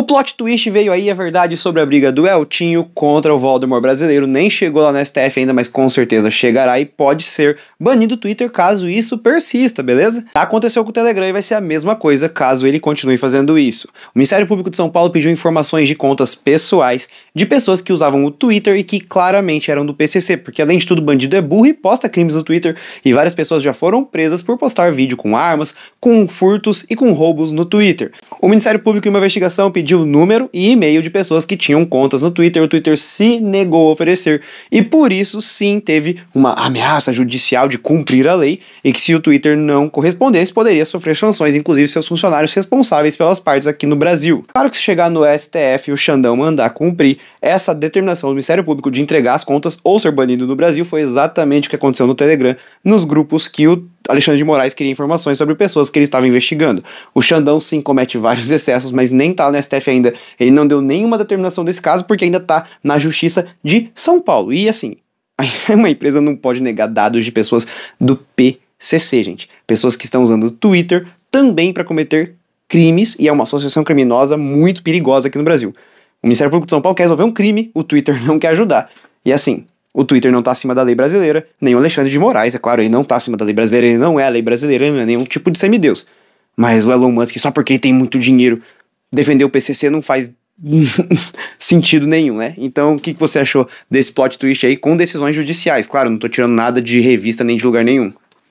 O plot twist veio aí, a é verdade sobre a briga do Eltinho contra o Voldemort brasileiro nem chegou lá na STF ainda, mas com certeza chegará e pode ser banido do Twitter caso isso persista, beleza? Tá, aconteceu com o Telegram e vai ser a mesma coisa caso ele continue fazendo isso. O Ministério Público de São Paulo pediu informações de contas pessoais de pessoas que usavam o Twitter e que claramente eram do PCC, porque além de tudo, bandido é burro e posta crimes no Twitter, e várias pessoas já foram presas por postar vídeo com armas, com furtos e com roubos no Twitter. O Ministério Público, em uma investigação, pediu pediu número e e-mail de pessoas que tinham contas no Twitter. O Twitter se negou a oferecer e por isso sim teve uma ameaça judicial de cumprir a lei e que se o Twitter não correspondesse poderia sofrer sanções, inclusive seus funcionários responsáveis pelas partes aqui no Brasil. Claro que se chegar no STF e o Xandão mandar cumprir essa determinação do Ministério Público de entregar as contas ou ser banido no Brasil foi exatamente o que aconteceu no Telegram, nos grupos que o Alexandre de Moraes queria informações sobre pessoas que ele estava investigando. O Xandão sim comete vários excessos, mas nem tá no STF ainda. Ele não deu nenhuma determinação desse caso porque ainda tá na Justiça de São Paulo. E assim, uma empresa não pode negar dados de pessoas do PCC, gente. Pessoas que estão usando o Twitter também para cometer crimes e é uma associação criminosa muito perigosa aqui no Brasil. O Ministério Público de São Paulo quer resolver um crime, o Twitter não quer ajudar. E assim, o Twitter não está acima da lei brasileira, nem o Alexandre de Moraes, é claro, ele não está acima da lei brasileira, ele não é a lei brasileira, ele não é nenhum tipo de semideus. Mas o Elon Musk, só porque ele tem muito dinheiro, defender o PCC não faz sentido nenhum, né? Então, o que, que você achou desse plot twist aí com decisões judiciais? Claro, não tô tirando nada de revista nem de lugar nenhum.